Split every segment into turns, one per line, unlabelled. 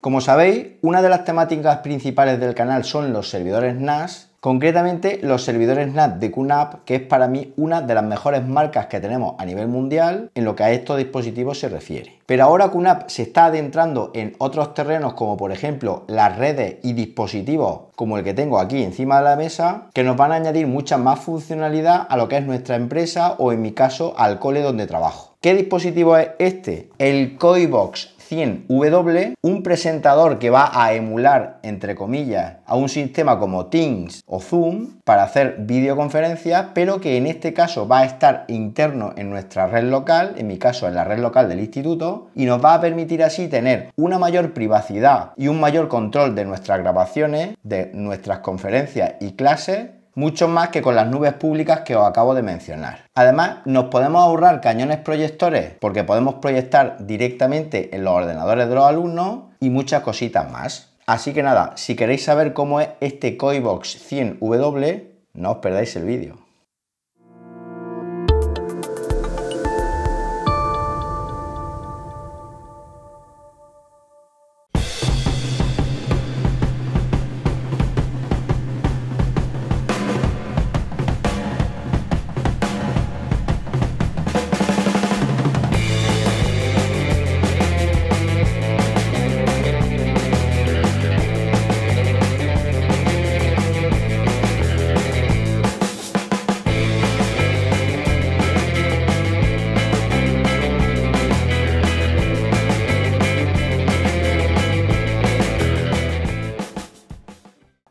Como sabéis, una de las temáticas principales del canal son los servidores NAS, concretamente los servidores NAS de QNAP, que es para mí una de las mejores marcas que tenemos a nivel mundial en lo que a estos dispositivos se refiere. Pero ahora QNAP se está adentrando en otros terrenos como por ejemplo las redes y dispositivos como el que tengo aquí encima de la mesa, que nos van a añadir mucha más funcionalidad a lo que es nuestra empresa o en mi caso al cole donde trabajo. ¿Qué dispositivo es este? El Coibox 100W, un presentador que va a emular, entre comillas, a un sistema como Teams o Zoom para hacer videoconferencias, pero que en este caso va a estar interno en nuestra red local, en mi caso en la red local del instituto, y nos va a permitir así tener una mayor privacidad y un mayor control de nuestras grabaciones, de nuestras conferencias y clases mucho más que con las nubes públicas que os acabo de mencionar. Además, nos podemos ahorrar cañones proyectores porque podemos proyectar directamente en los ordenadores de los alumnos y muchas cositas más. Así que nada, si queréis saber cómo es este Coibox 100W, no os perdáis el vídeo.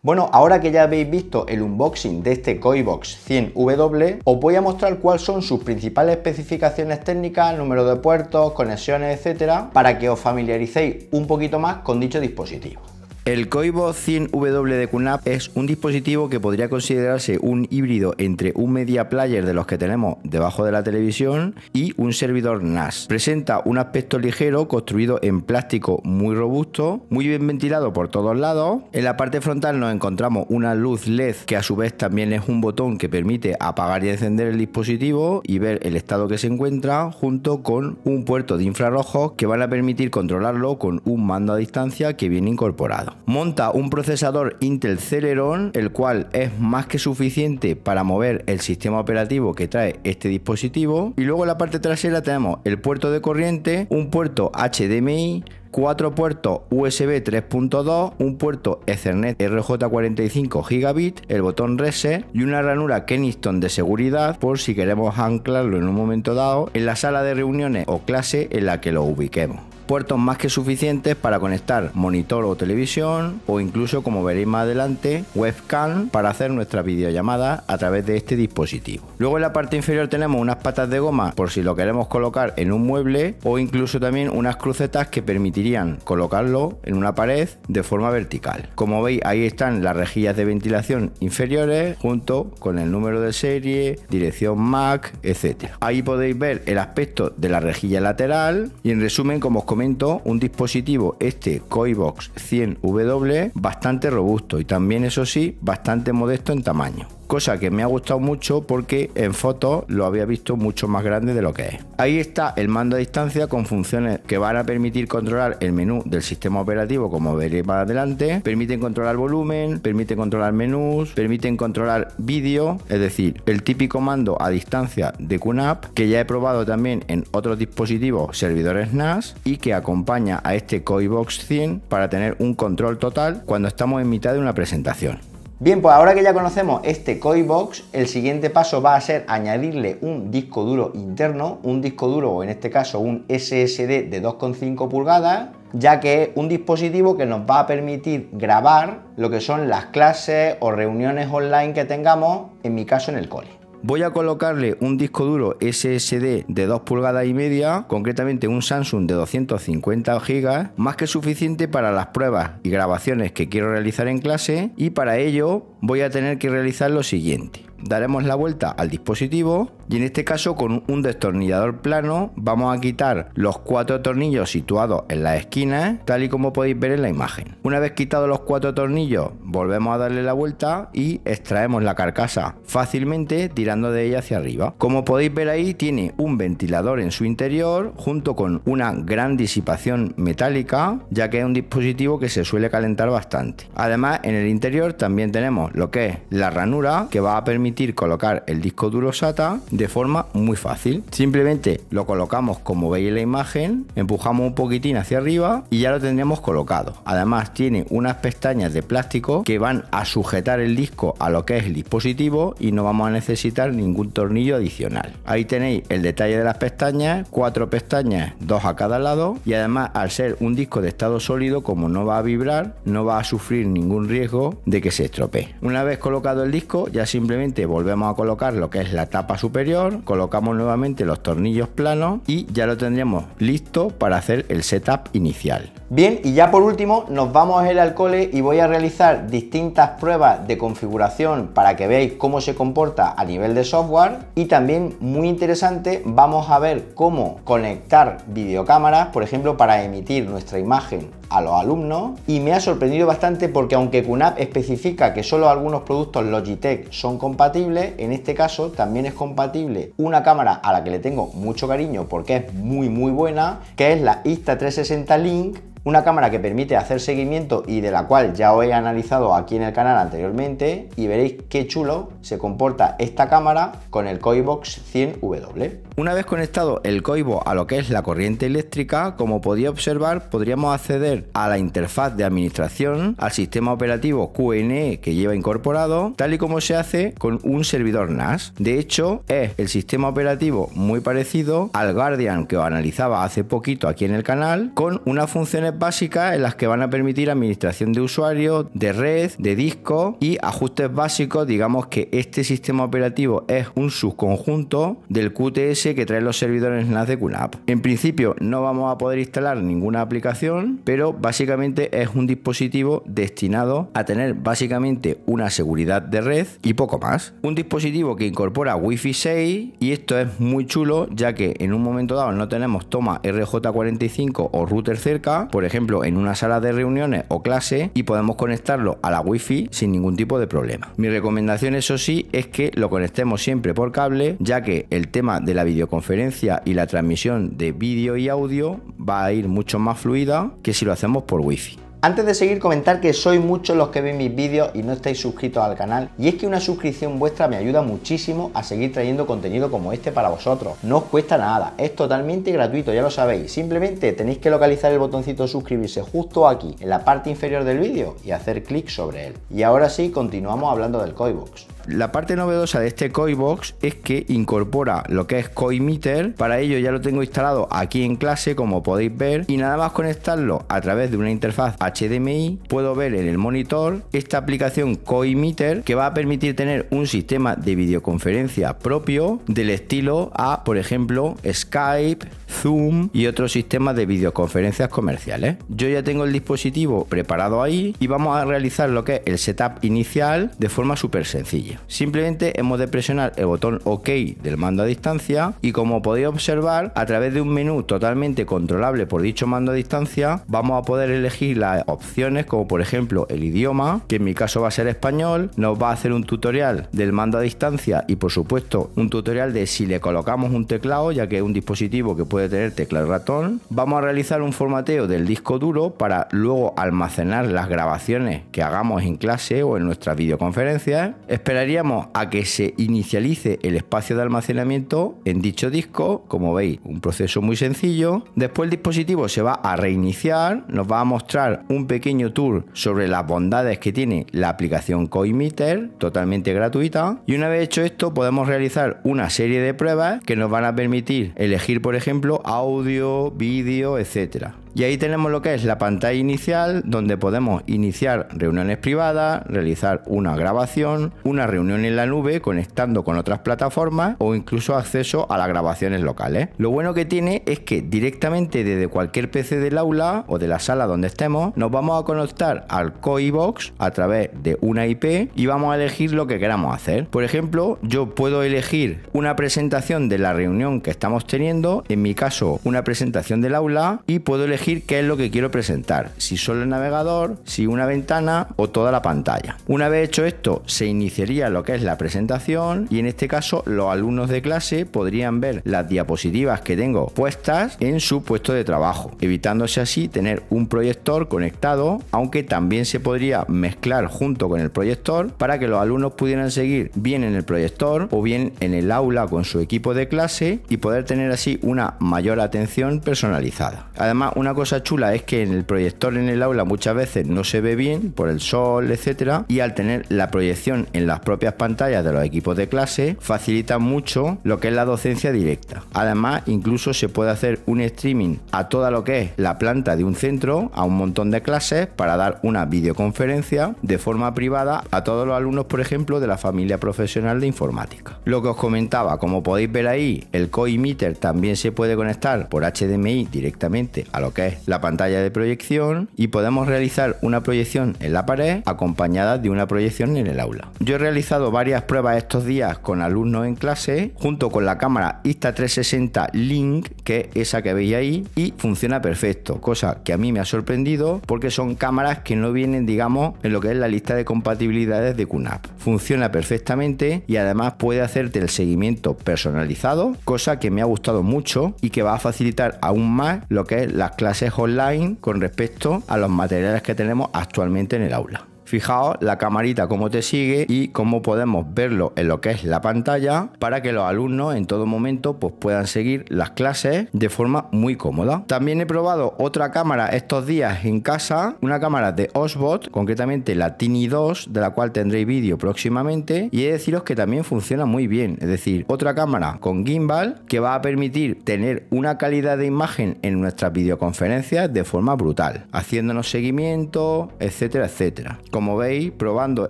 Bueno, ahora que ya habéis visto el unboxing de este Coibox 100W, os voy a mostrar cuáles son sus principales especificaciones técnicas, número de puertos, conexiones, etcétera, para que os familiaricéis un poquito más con dicho dispositivo. El Coibo 100W de QNAP es un dispositivo que podría considerarse un híbrido entre un media player de los que tenemos debajo de la televisión y un servidor NAS. Presenta un aspecto ligero construido en plástico muy robusto, muy bien ventilado por todos lados. En la parte frontal nos encontramos una luz LED que a su vez también es un botón que permite apagar y encender el dispositivo y ver el estado que se encuentra junto con un puerto de infrarrojos que van a permitir controlarlo con un mando a distancia que viene incorporado monta un procesador Intel Celeron, el cual es más que suficiente para mover el sistema operativo que trae este dispositivo. Y luego en la parte trasera tenemos el puerto de corriente, un puerto HDMI, cuatro puertos USB 3.2, un puerto Ethernet RJ45 gigabit, el botón reset y una ranura Keniston de seguridad por si queremos anclarlo en un momento dado en la sala de reuniones o clase en la que lo ubiquemos puertos más que suficientes para conectar monitor o televisión o incluso, como veréis más adelante, webcam para hacer nuestras videollamadas a través de este dispositivo. Luego en la parte inferior tenemos unas patas de goma por si lo queremos colocar en un mueble o incluso también unas crucetas que permitirían colocarlo en una pared de forma vertical. Como veis ahí están las rejillas de ventilación inferiores junto con el número de serie, dirección MAC, etcétera Ahí podéis ver el aspecto de la rejilla lateral y en resumen como os un dispositivo, este Coibox 100W, bastante robusto y también, eso sí, bastante modesto en tamaño cosa que me ha gustado mucho porque en fotos lo había visto mucho más grande de lo que es. Ahí está el mando a distancia con funciones que van a permitir controlar el menú del sistema operativo como veréis más adelante, permiten controlar volumen, permiten controlar menús, permiten controlar vídeo, es decir, el típico mando a distancia de QNAP que ya he probado también en otros dispositivos servidores NAS y que acompaña a este Coibox 100 para tener un control total cuando estamos en mitad de una presentación. Bien, pues ahora que ya conocemos este CoiBox, el siguiente paso va a ser añadirle un disco duro interno, un disco duro o en este caso un SSD de 2,5 pulgadas, ya que es un dispositivo que nos va a permitir grabar lo que son las clases o reuniones online que tengamos, en mi caso en el cole. Voy a colocarle un disco duro SSD de 2 pulgadas y media, concretamente un Samsung de 250 GB, más que suficiente para las pruebas y grabaciones que quiero realizar en clase y para ello voy a tener que realizar lo siguiente. Daremos la vuelta al dispositivo y en este caso con un destornillador plano vamos a quitar los cuatro tornillos situados en las esquinas tal y como podéis ver en la imagen. Una vez quitados los cuatro tornillos volvemos a darle la vuelta y extraemos la carcasa fácilmente tirando de ella hacia arriba. Como podéis ver ahí tiene un ventilador en su interior junto con una gran disipación metálica ya que es un dispositivo que se suele calentar bastante. Además en el interior también tenemos lo que es la ranura que va a permitir colocar el disco duro SATA de forma muy fácil. Simplemente lo colocamos como veis en la imagen, empujamos un poquitín hacia arriba y ya lo tendremos colocado. Además tiene unas pestañas de plástico que van a sujetar el disco a lo que es el dispositivo y no vamos a necesitar ningún tornillo adicional. Ahí tenéis el detalle de las pestañas, cuatro pestañas, dos a cada lado y además al ser un disco de estado sólido como no va a vibrar, no va a sufrir ningún riesgo de que se estropee. Una vez colocado el disco, ya simplemente volvemos a colocar lo que es la tapa superior, colocamos nuevamente los tornillos planos y ya lo tendremos listo para hacer el setup inicial. Bien, y ya por último nos vamos a ir al cole y voy a realizar distintas pruebas de configuración para que veáis cómo se comporta a nivel de software y también muy interesante vamos a ver cómo conectar videocámaras, por ejemplo, para emitir nuestra imagen a los alumnos y me ha sorprendido bastante porque aunque QNAP especifica que solo algunos productos Logitech son compatibles. En este caso, también es compatible una cámara a la que le tengo mucho cariño porque es muy, muy buena, que es la Insta360 Link una cámara que permite hacer seguimiento y de la cual ya os he analizado aquí en el canal anteriormente y veréis qué chulo se comporta esta cámara con el CoiBox 100W. Una vez conectado el coibo a lo que es la corriente eléctrica, como podía observar, podríamos acceder a la interfaz de administración, al sistema operativo QNE que lleva incorporado, tal y como se hace con un servidor NAS. De hecho, es el sistema operativo muy parecido al Guardian que os analizaba hace poquito aquí en el canal, con unas funciones básicas en las que van a permitir administración de usuario, de red, de disco y ajustes básicos. Digamos que este sistema operativo es un subconjunto del QTS que traen los servidores NAS de QNAP. En principio no vamos a poder instalar ninguna aplicación, pero básicamente es un dispositivo destinado a tener básicamente una seguridad de red y poco más. Un dispositivo que incorpora wifi 6 y esto es muy chulo ya que en un momento dado no tenemos toma RJ45 o router cerca, por ejemplo, en una sala de reuniones o clase y podemos conectarlo a la wifi sin ningún tipo de problema. Mi recomendación, eso sí, es que lo conectemos siempre por cable, ya que el tema de la videoconferencia y la transmisión de vídeo y audio va a ir mucho más fluida que si lo hacemos por wifi antes de seguir comentar que sois muchos los que ven mis vídeos y no estáis suscritos al canal y es que una suscripción vuestra me ayuda muchísimo a seguir trayendo contenido como este para vosotros. No os cuesta nada, es totalmente gratuito, ya lo sabéis. Simplemente tenéis que localizar el botoncito suscribirse justo aquí, en la parte inferior del vídeo y hacer clic sobre él. Y ahora sí, continuamos hablando del Coibox la parte novedosa de este COIBOX es que incorpora lo que es COIMETER, Para ello ya lo tengo instalado aquí en clase, como podéis ver. Y nada más conectarlo a través de una interfaz HDMI, puedo ver en el monitor esta aplicación COIMETER que va a permitir tener un sistema de videoconferencia propio del estilo a, por ejemplo, Skype, Zoom y otros sistemas de videoconferencias comerciales. Yo ya tengo el dispositivo preparado ahí y vamos a realizar lo que es el setup inicial de forma súper sencilla. Simplemente hemos de presionar el botón OK del mando a distancia y como podéis observar, a través de un menú totalmente controlable por dicho mando a distancia, vamos a poder elegir las opciones como por ejemplo el idioma, que en mi caso va a ser español, nos va a hacer un tutorial del mando a distancia y por supuesto un tutorial de si le colocamos un teclado, ya que es un dispositivo que puede tener teclado ratón. Vamos a realizar un formateo del disco duro para luego almacenar las grabaciones que hagamos en clase o en nuestras videoconferencias. Esperaré a que se inicialice el espacio de almacenamiento en dicho disco, como veis, un proceso muy sencillo. Después el dispositivo se va a reiniciar, nos va a mostrar un pequeño tour sobre las bondades que tiene la aplicación Coimiter, totalmente gratuita. Y una vez hecho esto, podemos realizar una serie de pruebas que nos van a permitir elegir, por ejemplo, audio, vídeo, etcétera. Y ahí tenemos lo que es la pantalla inicial donde podemos iniciar reuniones privadas, realizar una grabación, una reunión en la nube conectando con otras plataformas o incluso acceso a las grabaciones locales. Lo bueno que tiene es que directamente desde cualquier PC del aula o de la sala donde estemos nos vamos a conectar al CoiBox a través de una IP y vamos a elegir lo que queramos hacer. Por ejemplo, yo puedo elegir una presentación de la reunión que estamos teniendo, en mi caso una presentación del aula y puedo elegir qué es lo que quiero presentar, si solo el navegador, si una ventana o toda la pantalla. Una vez hecho esto, se iniciaría lo que es la presentación y en este caso los alumnos de clase podrían ver las diapositivas que tengo puestas en su puesto de trabajo, evitándose así tener un proyector conectado, aunque también se podría mezclar junto con el proyector para que los alumnos pudieran seguir bien en el proyector o bien en el aula con su equipo de clase y poder tener así una mayor atención personalizada. Además, una cosa chula es que en el proyector en el aula muchas veces no se ve bien por el sol, etcétera, y al tener la proyección en las propias pantallas de los equipos de clase, facilita mucho lo que es la docencia directa. Además, incluso se puede hacer un streaming a toda lo que es la planta de un centro, a un montón de clases, para dar una videoconferencia de forma privada a todos los alumnos, por ejemplo, de la familia profesional de informática. Lo que os comentaba, como podéis ver ahí, el co-emitter también se puede conectar por HDMI directamente a lo que la pantalla de proyección y podemos realizar una proyección en la pared acompañada de una proyección en el aula. Yo he realizado varias pruebas estos días con alumnos en clase junto con la cámara Insta360 Link, que es esa que veis ahí, y funciona perfecto, cosa que a mí me ha sorprendido porque son cámaras que no vienen, digamos, en lo que es la lista de compatibilidades de QNAP. Funciona perfectamente y además puede hacerte el seguimiento personalizado, cosa que me ha gustado mucho y que va a facilitar aún más lo que es las clases clases online con respecto a los materiales que tenemos actualmente en el aula. Fijaos la camarita cómo te sigue y cómo podemos verlo en lo que es la pantalla para que los alumnos en todo momento pues, puedan seguir las clases de forma muy cómoda. También he probado otra cámara estos días en casa, una cámara de Osbot, concretamente la Tini 2, de la cual tendréis vídeo próximamente y he de deciros que también funciona muy bien, es decir, otra cámara con gimbal que va a permitir tener una calidad de imagen en nuestras videoconferencias de forma brutal, haciéndonos seguimiento, etcétera, etcétera como veis, probando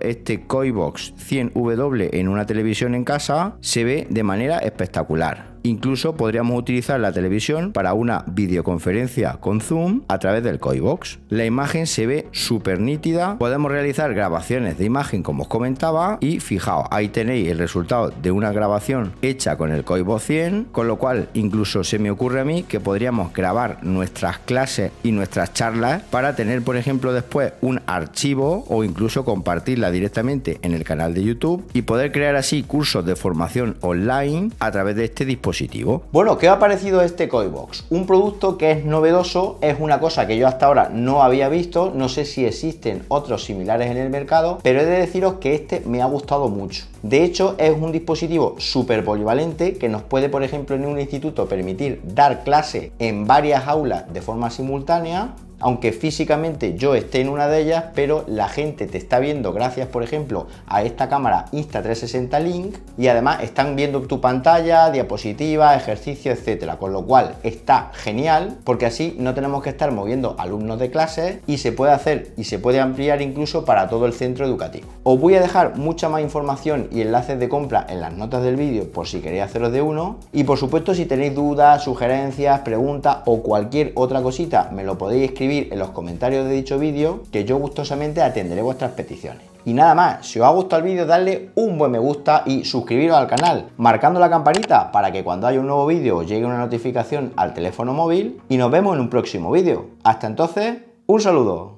este COiBOX 100W en una televisión en casa, se ve de manera espectacular. Incluso podríamos utilizar la televisión para una videoconferencia con Zoom a través del Coibox. La imagen se ve súper nítida, podemos realizar grabaciones de imagen como os comentaba y fijaos, ahí tenéis el resultado de una grabación hecha con el Coibox 100, con lo cual incluso se me ocurre a mí que podríamos grabar nuestras clases y nuestras charlas para tener por ejemplo después un archivo o incluso compartirla directamente en el canal de YouTube y poder crear así cursos de formación online a través de este dispositivo bueno, ¿qué ha parecido este Coibox? Un producto que es novedoso, es una cosa que yo hasta ahora no había visto, no sé si existen otros similares en el mercado, pero he de deciros que este me ha gustado mucho. De hecho, es un dispositivo súper polivalente que nos puede, por ejemplo, en un instituto permitir dar clase en varias aulas de forma simultánea aunque físicamente yo esté en una de ellas, pero la gente te está viendo gracias, por ejemplo, a esta cámara Insta360 Link y además están viendo tu pantalla, diapositiva ejercicio, etcétera, con lo cual está genial porque así no tenemos que estar moviendo alumnos de clase y se puede hacer y se puede ampliar incluso para todo el centro educativo. Os voy a dejar mucha más información y enlaces de compra en las notas del vídeo por si queréis haceros de uno y por supuesto si tenéis dudas, sugerencias, preguntas o cualquier otra cosita me lo podéis escribir en los comentarios de dicho vídeo que yo gustosamente atenderé vuestras peticiones. Y nada más, si os ha gustado el vídeo darle un buen me gusta y suscribiros al canal, marcando la campanita para que cuando haya un nuevo vídeo llegue una notificación al teléfono móvil y nos vemos en un próximo vídeo. Hasta entonces, un saludo.